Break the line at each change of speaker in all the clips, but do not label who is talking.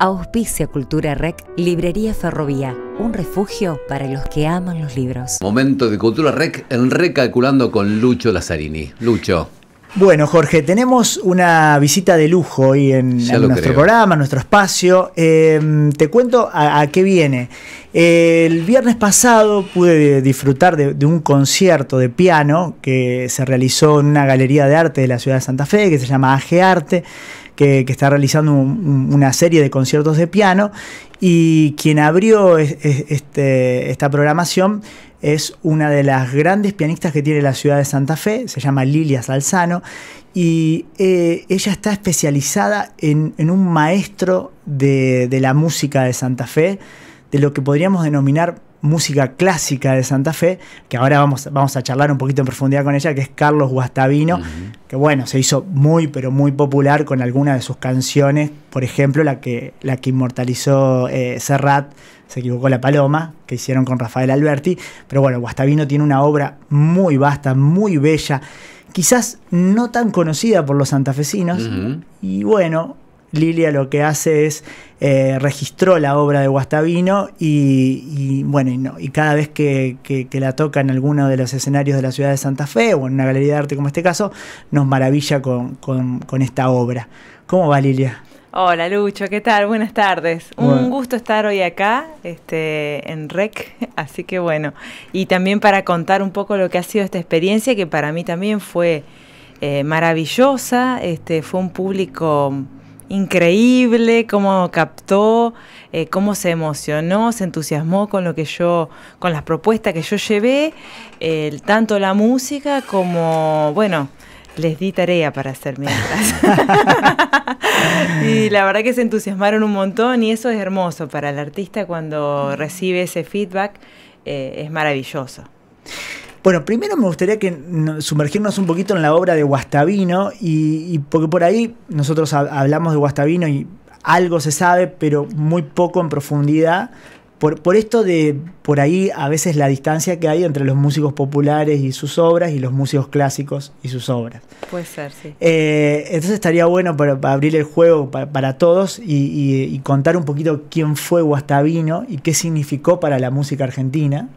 Auspicia Cultura Rec, Librería Ferrovía, un refugio para los que aman los libros. Momento de Cultura Rec en Recalculando con Lucho Lazzarini. Lucho. Bueno, Jorge, tenemos una visita de lujo hoy en, nuestro programa, en nuestro espacio. Em, te cuento a, qué viene. el viernes pasado pude disfrutar de, un concierto de piano que se realizó en una galería de arte de la ciudad de Santa Fe, que se llama AG Arte que, está realizando una serie de conciertos de piano y quien abrió este, esta programación es una de las grandes pianistas que tiene la ciudad de Santa Fe, se llama Lilia Salzano, y eh, ella está especializada en, un maestro de la música de Santa Fe, de lo que podríamos denominar música clásica de Santa Fe, que ahora vamos, vamos a charlar un poquito en profundidad con ella, que es Carlos Guastavino, que bueno, se hizo muy pero muy popular con algunas de sus canciones, por ejemplo, la que, la que inmortalizó eh, Serrat, se equivocó la paloma, que hicieron con Rafael Alberti, pero bueno, Guastavino tiene una obra muy vasta, muy bella, quizás no tan conocida por los santafesinos, y bueno, Lilia lo que hace es eh, registró la obra de Guastavino y, bueno, y, no, y, cada vez que, la toca en alguno de los escenarios de la ciudad de Santa Fe o en una galería de arte como este caso, nos maravilla con, esta obra. ¿Cómo va Lilia?
Hola Lucho, ¿qué tal? Buenas tardes. Un gusto estar hoy acá este, en REC, así que bueno, y también para contar un poco lo que ha sido esta experiencia que para mí también fue eh, maravillosa, este, fue un público increíble, cómo captó, eh, cómo se emocionó, se entusiasmó con lo que yo, con las propuestas que yo llevé, tanto la música como, bueno, les di tarea para hacer mientras. y la verdad que se entusiasmaron un montón y eso es hermoso para el artista cuando recibe ese feedback, eh, es maravilloso.
Bueno, primero me gustaría que sumergirnos un poquito en la obra de Guastavino, y, porque por ahí nosotros hablamos de Guastavino y algo se sabe, pero muy poco en profundidad. Por, esto de, por ahí, a veces la distancia que hay entre los músicos populares y sus obras y los músicos clásicos y sus obras. Puede ser, sí. Eh, entonces estaría bueno para, abrir el juego para, todos y, contar un poquito quién fue Guastavino y qué significó para la música argentina.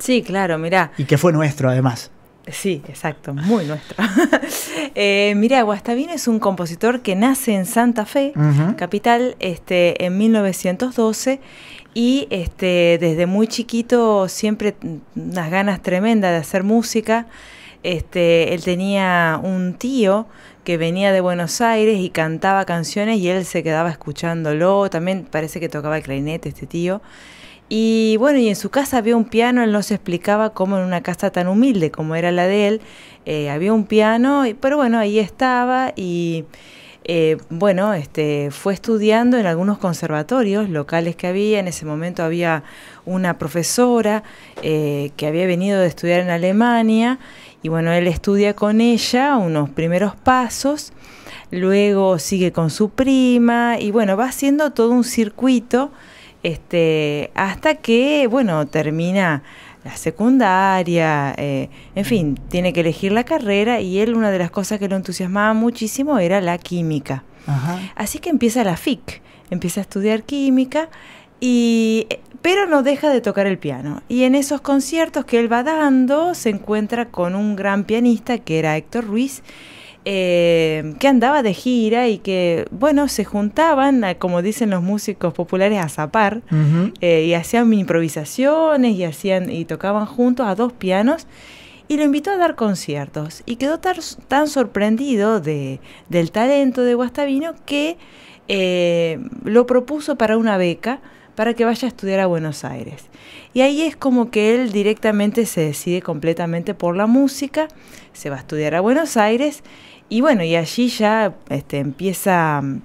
Sí, claro, mira.
Y que fue nuestro además.
Sí, exacto, muy nuestro. eh, mirá, es un compositor que nace en Santa Fe, capital, este, en 1912 y este, desde muy chiquito siempre unas ganas tremendas de hacer música. Este, él tenía un tío que venía de Buenos Aires y cantaba canciones y él se quedaba escuchándolo. También parece que tocaba el clarinete este tío. Y bueno, y en su casa había un piano, él no se explicaba cómo en una casa tan humilde como era la de él, eh, había un piano, pero bueno, ahí estaba y... Eh, bueno, este, fue estudiando en algunos conservatorios locales que había. En ese momento había una profesora eh, que había venido de estudiar en Alemania y bueno, él estudia con ella unos primeros pasos, luego sigue con su prima y bueno, va haciendo todo un circuito este, hasta que, bueno, termina la secundaria, eh, en fin, tiene que elegir la carrera y él una de las cosas que lo entusiasmaba muchísimo era la química. Así que empieza la FIC, empieza a estudiar química y pero no deja de tocar el piano. Y en esos conciertos que él va dando se encuentra con un gran pianista que era Héctor Ruiz eh, que andaba de gira y que, bueno, se juntaban, como dicen los músicos populares, a zapar eh, y hacían improvisaciones y, hacían, y tocaban juntos a dos pianos y lo invitó a dar conciertos. Y quedó tan, sorprendido de, del talento de Guastavino que eh, lo propuso para una beca para que vaya a estudiar a Buenos Aires. Y ahí es como que él directamente se decide completamente por la música, se va a estudiar a Buenos Aires y bueno, y allí ya este, empieza mm,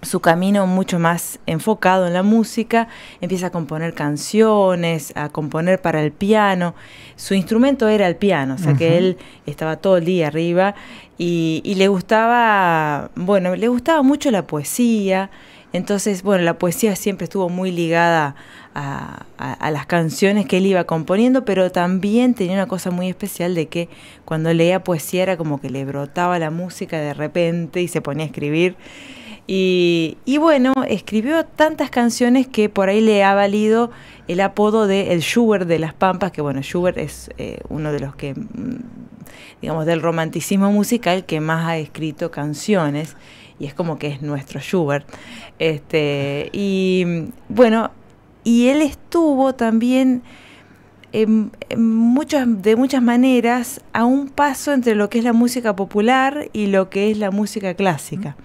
su camino mucho más enfocado en la música, empieza a componer canciones, a componer para el piano. Su instrumento era el piano, o sea que él estaba todo el día arriba y, le gustaba, bueno, le gustaba mucho la poesía, entonces, bueno, la poesía siempre estuvo muy ligada a, las canciones que él iba componiendo, pero también tenía una cosa muy especial de que cuando leía poesía era como que le brotaba la música de repente y se ponía a escribir. Y, bueno, escribió tantas canciones que por ahí le ha valido el apodo de el Schubert de las Pampas, que bueno, Schubert es eh, uno de los que, mm, digamos, del romanticismo musical que más ha escrito canciones y es como que es nuestro Schubert. Este, y bueno, y él estuvo también en, muchas, de muchas maneras a un paso entre lo que es la música popular y lo que es la música clásica.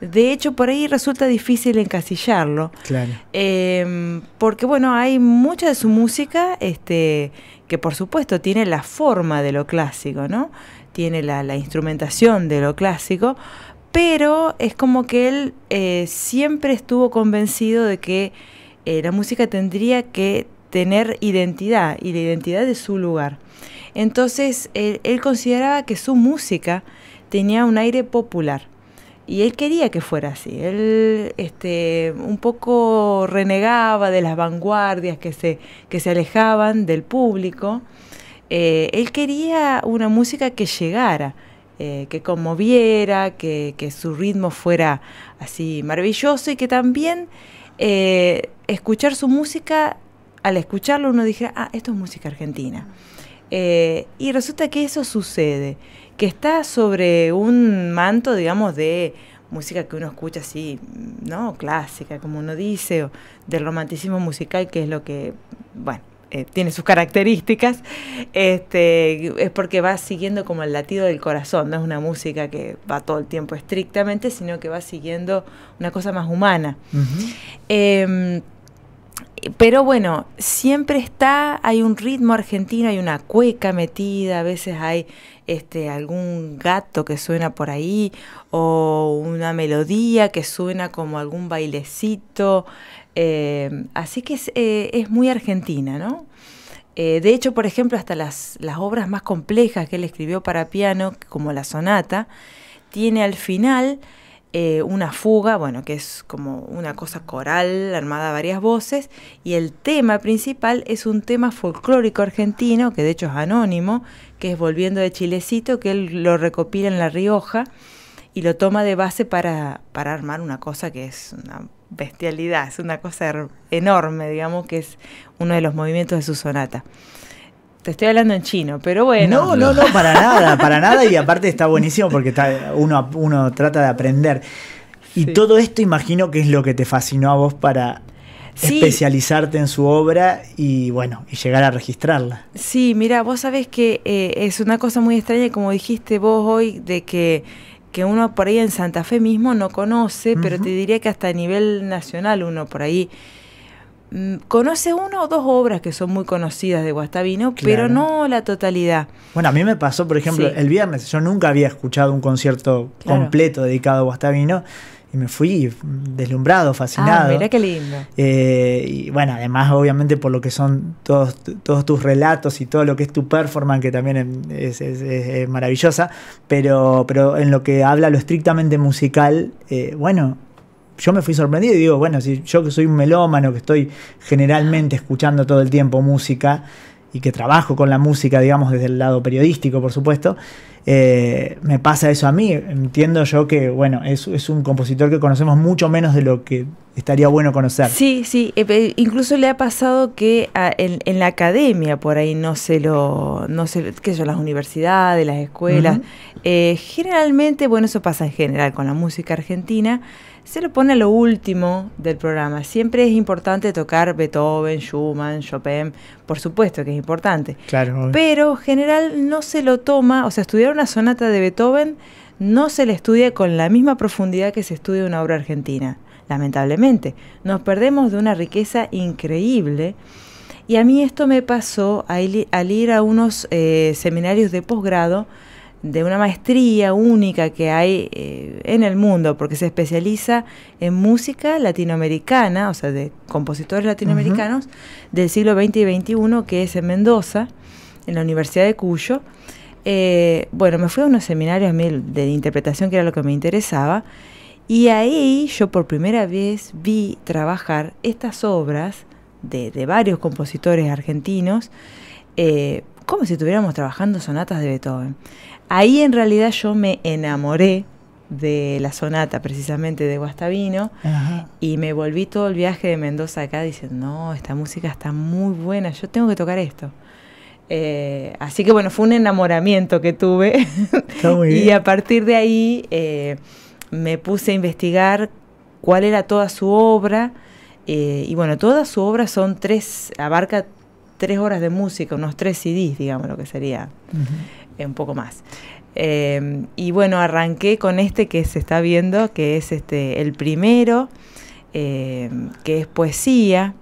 De hecho, por ahí resulta difícil encasillarlo. Claro. Em, porque, bueno, hay mucha de su música este, que, por supuesto, tiene la forma de lo clásico, ¿no? Tiene la instrumentación de lo clásico, pero es como que él eh, siempre estuvo convencido de que eh, la música tendría que tener identidad y la identidad de su lugar. Entonces él, consideraba que su música tenía un aire popular y él quería que fuera así. Él este, un poco renegaba de las vanguardias que se, alejaban del público. Eh, él quería una música que llegara, eh, que conmoviera, que, su ritmo fuera así maravilloso y que también eh, escuchar su música, al escucharlo uno dijera, ah, esto es música argentina. Eh, y resulta que eso sucede, que está sobre un manto, digamos, de música que uno escucha así, ¿no? Clásica, como uno dice, o del romanticismo musical, que es lo que, bueno, eh, tiene sus características, este, es porque va siguiendo como el latido del corazón, no es una música que va todo el tiempo estrictamente, sino que va siguiendo una cosa más humana. Em, pero bueno, siempre está, hay un ritmo argentino, hay una cueca metida, a veces hay este, algún gato que suena por ahí o una melodía que suena como algún bailecito. Eh, así que eh, es, muy argentina, ¿no? Eh, de hecho, por ejemplo, hasta las, obras más complejas que él escribió para piano, como la sonata, tiene al final una fuga, bueno, que es como una cosa coral armada a varias voces, y el tema principal es un tema folclórico argentino, que de hecho es anónimo, que es Volviendo de Chilecito, que él lo recopila en La Rioja y lo toma de base para, para armar una cosa que es una bestialidad, es una cosa enorme, digamos, que es uno de los movimientos de su sonata. Te estoy hablando en chino, pero bueno. No, no, no, para nada, para nada. Y
aparte está buenísimo porque uno, uno trata de aprender. Y todo esto imagino que es lo que te fascinó a vos para especializarte en su obra y bueno, y llegar a registrarla.
Sí, mira, vos sabés que eh, es una cosa muy extraña, como dijiste vos hoy, de que que uno por ahí en Santa Fe mismo no conoce, pero te diría que hasta a nivel nacional uno por ahí mm, conoce una o dos obras que son muy conocidas de Guastavino, pero no la totalidad.
Bueno, a mí me pasó, por ejemplo, el viernes, yo nunca había escuchado un concierto completo dedicado a Guastavino me fui deslumbrado, fascinado. Ah, qué lindo. Eh, y bueno, además, obviamente, por lo que son todos, todos tus relatos y todo lo que es tu performance, que también em, es, maravillosa, pero, pero en lo que habla lo estrictamente musical, eh, bueno, yo me fui sorprendido y digo, bueno, si yo que soy un melómano, que estoy generalmente escuchando todo el tiempo música, y que trabajo con la música, digamos, desde el lado periodístico, por supuesto, eh, me pasa eso a mí. Entiendo yo que, bueno, es, es, un compositor que conocemos mucho menos de lo que estaría bueno conocer.
Sí, sí, eh, incluso le ha pasado que en, la academia por ahí no se lo, no se, qué sé yo, las universidades, las escuelas, eh, generalmente, bueno, eso pasa en general con la música argentina, se lo pone lo último del programa. Siempre es importante tocar Beethoven, Schumann, Chopin, por supuesto que es importante. Claro. Pero general no se lo toma, o sea, estudiar una sonata de Beethoven no se le estudia con la misma profundidad que se estudia una obra argentina. Lamentablemente, nos perdemos de una riqueza increíble. Y a mí esto me pasó al ir a unos eh, seminarios de posgrado de una maestría única que hay eh, en el mundo, porque se especializa en música latinoamericana, o sea, de compositores latinoamericanos del siglo XX y XXI, que es en Mendoza, en la Universidad de Cuyo. Eh, bueno, me fui a unos seminarios de interpretación, que era lo que me interesaba, y ahí yo por primera vez vi trabajar estas obras de, varios compositores argentinos, eh, como si estuviéramos trabajando sonatas de Beethoven. Ahí en realidad yo me enamoré de la sonata precisamente de Guastavino y me volví todo el viaje de Mendoza acá diciendo, no, esta música está muy buena, yo tengo que tocar esto. Eh, así que bueno, fue un enamoramiento que tuve
y
a partir de ahí eh, me puse a investigar cuál era toda su obra eh, y bueno, toda su obra son tres, abarca tres horas de música, unos tres CDs, digamos lo que sería un poco más. Eh, y bueno, arranqué con este que se está viendo, que es este el primero, eh, que es poesía.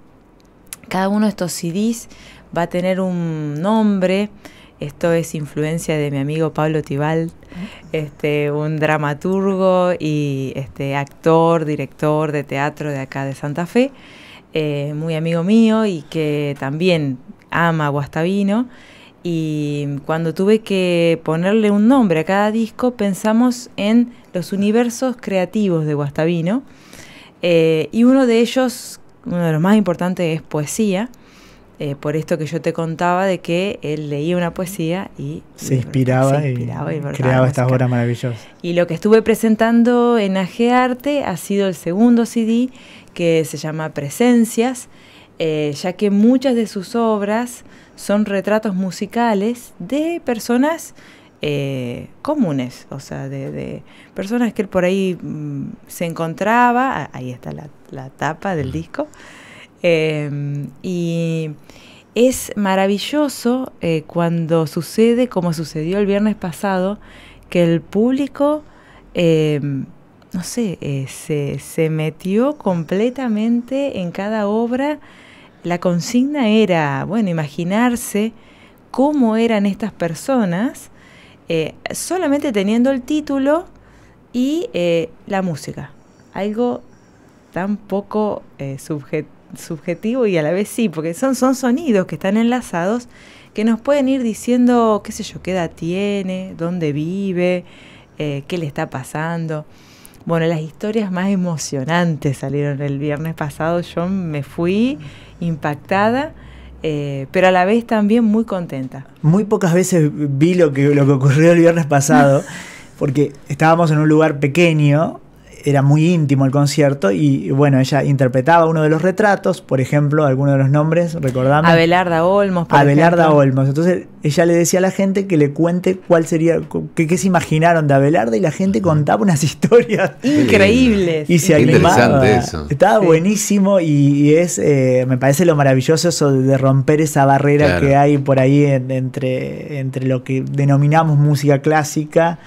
Cada uno de estos CDs va a tener un nombre. Esto es influencia de mi amigo Pablo Tibalt, este, un dramaturgo y este, actor, director de teatro de acá de Santa Fe, eh, muy amigo mío y que también ama Guastavino. Y cuando tuve que ponerle un nombre a cada disco, pensamos en los universos creativos de Guastavino. Eh, y uno de ellos, uno de los más importantes, es poesía. Eh, por esto que yo te contaba de que él leía una poesía y
se inspiraba, y, creaba estas obras maravillosas.
Y lo que estuve presentando en AG Arte ha sido el segundo CD que se llama Presencias, eh, ya que muchas de sus obras son retratos musicales de personas eh, comunes, o sea, de, personas que él por ahí mm, se encontraba, ahí está la, tapa del disco, em, y es maravilloso eh, cuando sucede como sucedió el viernes pasado, que el público, em, no sé, eh, se metió completamente en cada obra, la consigna era, bueno, imaginarse cómo eran estas personas eh, solamente teniendo el título y eh, la música. Algo tan poco eh, subjetivo y a la vez sí, porque son, son sonidos que están enlazados que nos pueden ir diciendo, qué sé yo, qué edad tiene, dónde vive, qué le está pasando. Bueno, las historias más emocionantes salieron el viernes pasado. Yo me fui impactada. Eh, pero a la vez también muy contenta.
Muy pocas veces vi lo que, lo que ocurrió el viernes pasado, porque estábamos en un lugar pequeño, era muy íntimo el concierto y bueno, ella interpretaba uno de los retratos, por ejemplo, alguno de los nombres, recordamos.
Abelarda Olmos. Por Abelarda
Olmos. Entonces ella le decía a la gente que le cuente cuál sería, qué, se imaginaron de Abelarda y la gente contaba unas historias
increíbles. Y se Eso.
Estaba buenísimo y, es, eh, me parece lo maravilloso eso de, romper esa barrera que hay por ahí entre, entre lo que denominamos música clásica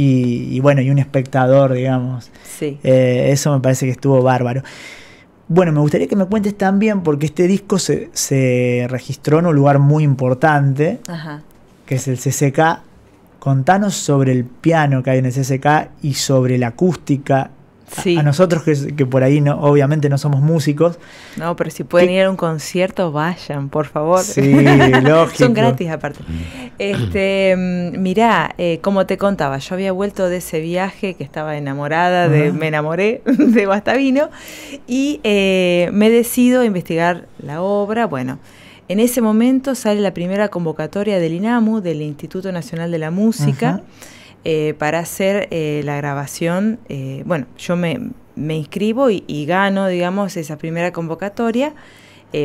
y, bueno, y un espectador, digamos. Sí. Eh, eso me parece que estuvo bárbaro. Bueno, me gustaría que me cuentes también, porque este disco se, registró en un lugar muy importante, que es el CCK. Contanos sobre el piano que hay en el CCK y sobre la acústica a, nosotros que, por ahí no, obviamente no somos músicos.
No, pero si pueden ir a un concierto, vayan, por favor. Sí, lógico. Son gratis aparte. Este, mm, mirá, eh, como te contaba, yo había vuelto de ese viaje que estaba enamorada, de, me enamoré de Guastavino y eh, me decido a investigar la obra. Bueno, en ese momento sale la primera convocatoria del INAMU, del Instituto Nacional de la Música. Eh, para hacer eh, la grabación, eh, bueno, yo me, inscribo y, gano, digamos, esa primera convocatoria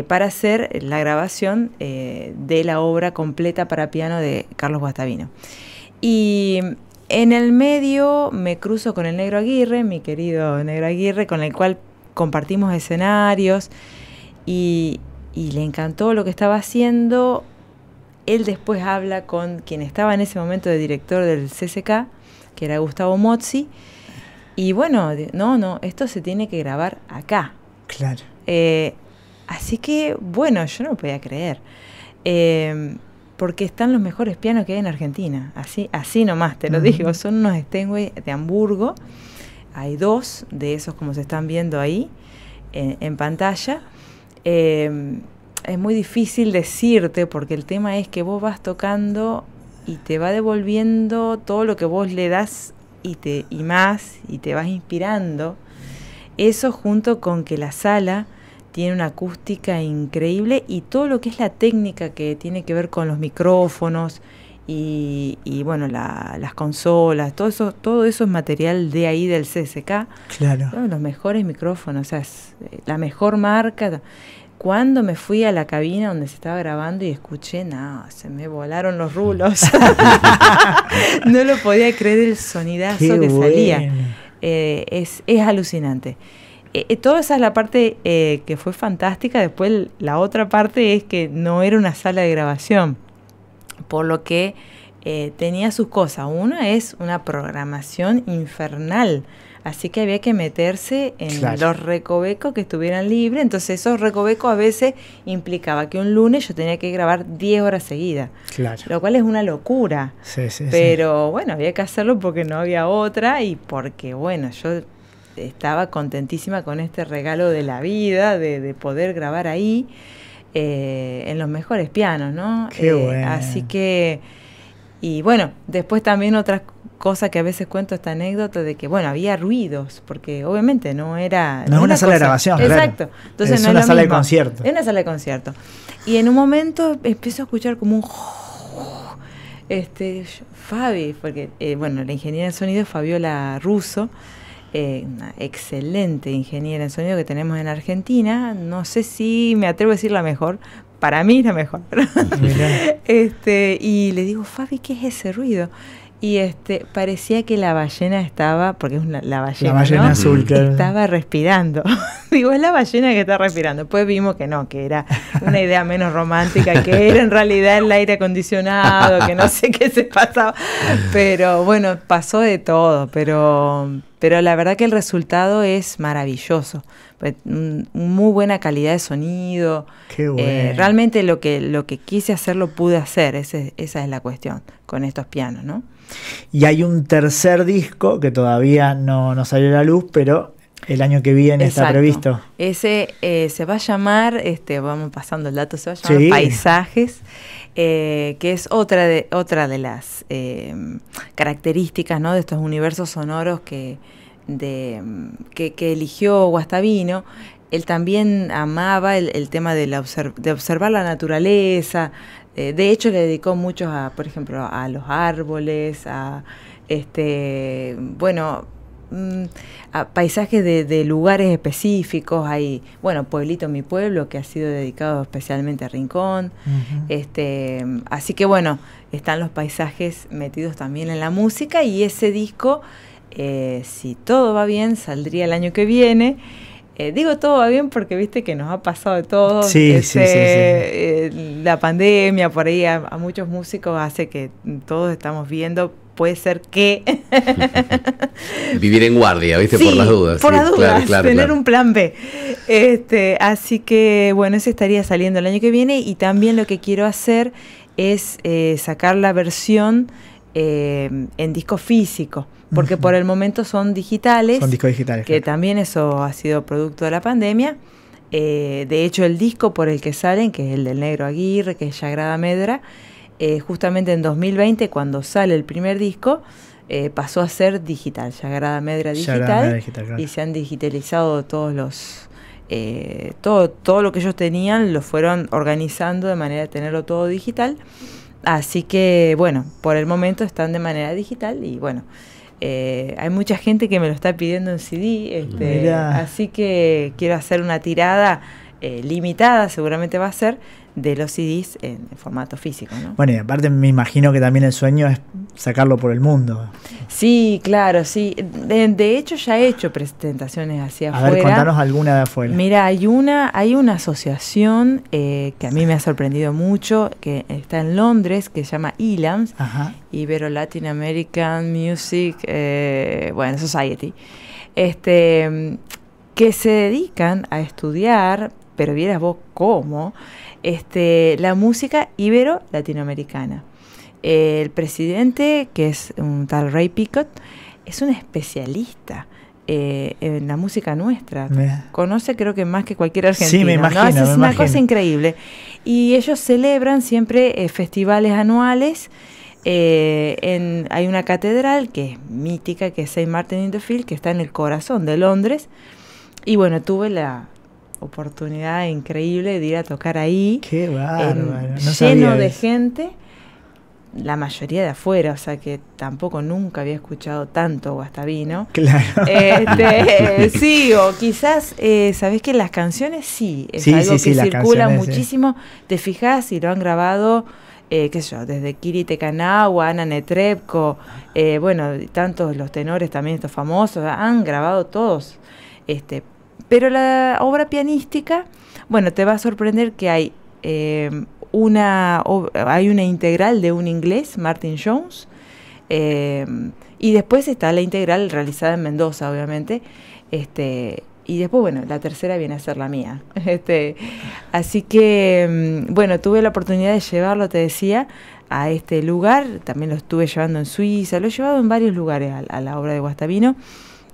para hacer la grabación de la obra completa para piano de Carlos Guastavino. Y en el medio me cruzo con el Negro Aguirre, mi querido Negro Aguirre, con el cual compartimos escenarios y le encantó lo que estaba haciendo él después habla con quien estaba en ese momento de director del CCK, que era Gustavo Mozzi, y bueno, no, no, esto se tiene que grabar acá. Claro. Eh, así que, bueno, yo no lo podía creer. Em, porque están los mejores pianos que hay en Argentina. Así, así nomás te lo digo. Son unos Steinway de Hamburgo. Hay dos de esos, como se están viendo ahí en, pantalla. Em, es muy difícil decirte porque el tema es que vos vas tocando y te va devolviendo todo lo que vos le das y, te, y más y te vas inspirando. Eso junto con que la sala tiene una acústica increíble y todo lo que es la técnica que tiene que ver con los micrófonos y, bueno, la, las consolas, todo eso, todo eso es material de ahí del CSK. Claro. Los mejores micrófonos, o sea, es eh, la mejor marca cuando me fui a la cabina donde se estaba grabando y escuché, no, se me volaron los rulos. no lo podía creer el sonidazo que salía. Eh, es, alucinante. Eh, eh, toda esa es la parte que fue fantástica. Después la otra parte es que no era una sala de grabación, por lo que tenía sus cosas. Una es una programación infernal Así que había que meterse en los recovecos que estuvieran libres. Entonces esos recovecos a veces implicaba que un lunes yo tenía que grabar 10 horas seguidas. Claro. Lo cual es una locura.
Sí, sí, Pero
bueno, había que hacerlo porque no había otra y porque bueno, yo estaba contentísima con este regalo de la vida, de, poder grabar ahí. Eh, en los mejores pianos, ¿no? Qué eh, bueno. Así que, y bueno, después también otras cosa que a veces cuento esta anécdota de que, bueno, había ruidos, porque obviamente no era... No, es una sala de grabación. Exacto. Entonces, es una sala de concierto. Es una sala de concierto. Y en un momento empiezo a escuchar como un... Este, Fabi, porque, eh, bueno, la ingeniera de sonido es Fabiola Russo, eh, una excelente ingeniera en sonido que tenemos en Argentina. No sé si me atrevo a decir la mejor, para mí la mejor. este, y le digo, Fabi, ¿qué es ese ruido? y este parecía que la ballena estaba, porque es una, la ballena, azul, que estaba respirando. Digo, es la ballena que está respirando. Después vimos que no, que era una idea menos romántica, que era en realidad el aire acondicionado, que no sé qué se pasaba. Pero bueno, pasó de todo, pero, pero la verdad que el resultado es maravilloso. Pues, mm, muy buena calidad de sonido. Qué eh, bueno. realmente lo que, lo que quise hacer lo pude hacer, esa es la cuestión con estos pianos, ¿no?
Y hay un tercer disco que todavía no, no salió a la luz, pero el año que viene está previsto.
Ese eh, se va a llamar, este, vamos pasando el dato, se va a llamar Paisajes, eh, que es otra de, otra de las eh, características ¿no? de estos universos sonoros que, que, eligió Guastavino. Él también amaba el, tema de, la de observar la naturaleza, eh, de hecho, le dedicó mucho, a, por ejemplo, a los árboles, a este, bueno, mm, a paisajes de, lugares específicos. Hay, bueno, Pueblito Mi Pueblo, que ha sido dedicado especialmente a Rincón. este, así que bueno, están los paisajes metidos también en la música y ese disco, eh, si todo va bien, saldría el año que viene. Eh, digo todo va bien porque viste que nos ha pasado de todo. Sí, sí, este, eh, la pandemia por ahí a, muchos músicos hace que todos estamos viendo. Puede ser que.
Vivir en guardia, ¿viste? por las dudas. Por las dudas, claro, tener un
plan B. Este, así que, bueno, ese estaría saliendo el año que viene. Y también lo que quiero hacer es eh, sacar la versión eh, en disco físico, porque por el momento son digitales. Son
discos digitales. Que
también eso ha sido producto de la pandemia. Eh, de hecho, el disco por el que salen, que es el del Negro Aguirre, que es Yagrada Medra, eh, justamente en 2020, cuando sale el primer disco, pasó a ser digital, Yagrada Medra digital, y se han digitalizado todos los... todo, todo lo que ellos tenían lo fueron organizando de manera de tenerlo todo digital. Así que bueno, por el momento están de manera digital y bueno, eh, hay mucha gente que me lo está pidiendo en CD, este, así que quiero hacer una tirada eh, limitada, seguramente va a ser, de los CDs en, formato físico. ¿no? Bueno,
y aparte me imagino que también el sueño es sacarlo por el mundo.
Sí, claro, sí. De, hecho, ya he hecho presentaciones hacia afuera. A ver, contanos
alguna de afuera. Mira,
hay una, hay una asociación eh, que a mí me ha sorprendido mucho, que está en Londres, que se llama ILAMS, Ibero Latin American Music eh, bueno, Society, este, que se dedican a estudiar, pero vieras vos cómo, este, la música ibero-latinoamericana. El presidente, que es un tal Ray Picot, es un especialista. Eh, en la música nuestra. Conoce creo que más que cualquier argentino. Sí, me imagino, Es, una cosa increíble. Y ellos celebran siempre eh, festivales anuales. Eh, hay una catedral que es mítica, que es Saint Martin in the Field, que está en el corazón de Londres. Y bueno, tuve la oportunidad increíble de ir a tocar ahí. Qué bárbaro. lleno de gente la mayoría de afuera, o sea que tampoco nunca había escuchado tanto Guastavino. Claro. Este, eh, sí, o quizás, eh, ¿sabés que las canciones sí? Es algo que circula muchísimo. Te fijas y lo han grabado, eh, qué sé yo, desde Kiri Kanawa, Ana Netrebko, eh, bueno, tantos los tenores también, estos famosos, han grabado todos. Este, pero la obra pianística, bueno, te va a sorprender que hay eh, hay una integral de un inglés, Martin Jones, eh, y después está la integral realizada en Mendoza, obviamente. Este, y después, bueno, la tercera viene a ser la mía. Este, así que, mm, bueno, tuve la oportunidad de llevarlo, te decía, a este lugar. También lo estuve llevando en Suiza, lo he llevado en varios lugares a, la obra de Guastavino.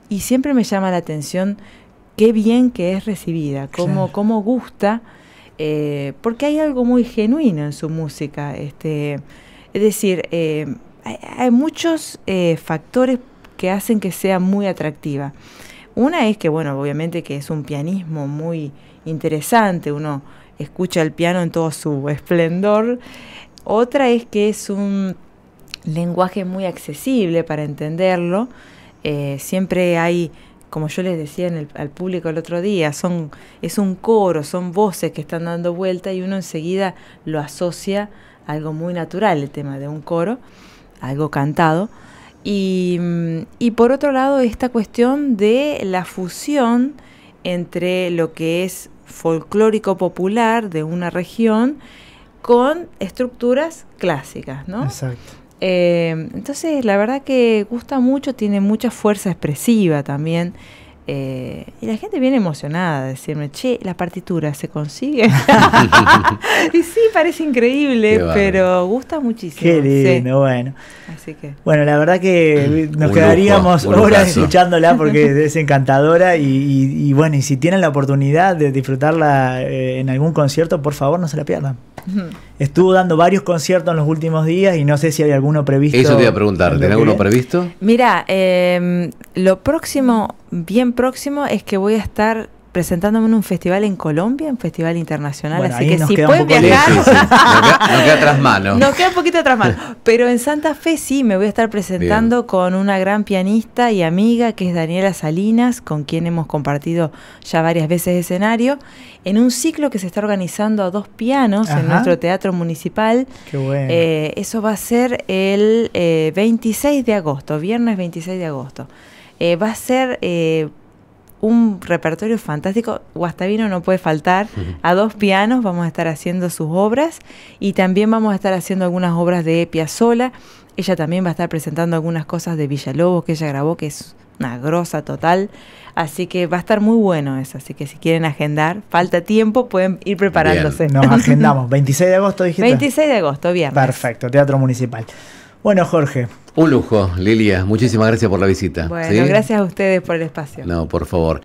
Y siempre me llama la atención qué bien que es recibida, cómo, cómo gusta eh, porque hay algo muy genuino en su música. Este, es decir, eh, hay, muchos eh, factores que hacen que sea muy atractiva. Una es que, bueno, obviamente que es un pianismo muy interesante, uno escucha el piano en todo su esplendor. Otra es que es un lenguaje muy accesible para entenderlo. siempre hay como yo les decía en el, al público el otro día, son, es un coro, son voces que están dando vuelta y uno enseguida lo asocia a algo muy natural, el tema de un coro, algo cantado. Y, mm, y por otro lado, esta cuestión de la fusión entre lo que es folclórico popular de una región con estructuras clásicas, ¿no? Exacto. Eh, entonces, la verdad que gusta mucho, tiene mucha fuerza expresiva también. Eh, y la gente viene emocionada, decirme, che, la partitura se consigue. y sí, parece increíble, pero gusta muchísimo. Qué lindo,
bueno. Bueno, la verdad que nos quedaríamos horas escuchándola porque es encantadora. Y, bueno, y si tienen la oportunidad de disfrutarla eh, en algún concierto, por favor no se la pierdan. Estuvo dando varios conciertos en los últimos días y no sé si hay alguno previsto. Eso te iba a preguntar, ¿tenés alguno
previsto? Mira, em, lo próximo, bien próximo, es que voy a estar presentándome en un festival en Colombia, un festival internacional, así que si puedes viajar... Nos queda mano. Nos queda un poquito atrás mano. Pero en Santa Fe sí, me voy a estar presentando con una gran pianista y amiga que es Daniela Salinas, con quien hemos compartido ya varias veces escenario, en un ciclo que se está organizando a dos pianos en nuestro teatro municipal.
Eh,
eso va a ser el 26 eh, de agosto, viernes 26 de agosto. Eh, va a ser un repertorio fantástico. Guastavino no puede faltar. A dos pianos vamos a estar haciendo sus obras y también vamos a estar haciendo algunas obras de Epia Sola, Ella también va a estar presentando algunas cosas de Villalobos que ella grabó, que es una grosa total. Así que va a estar muy bueno eso. Así que si quieren agendar, falta tiempo, pueden ir preparándose. Nos agendamos.
26 de agosto, dijiste. 26
de agosto, viernes. Perfecto, Teatro Municipal.
Bueno, Jorge. Un lujo, Lilia. Muchísimas gracias por la visita. Bueno, gracias a ustedes por el espacio. No, por favor.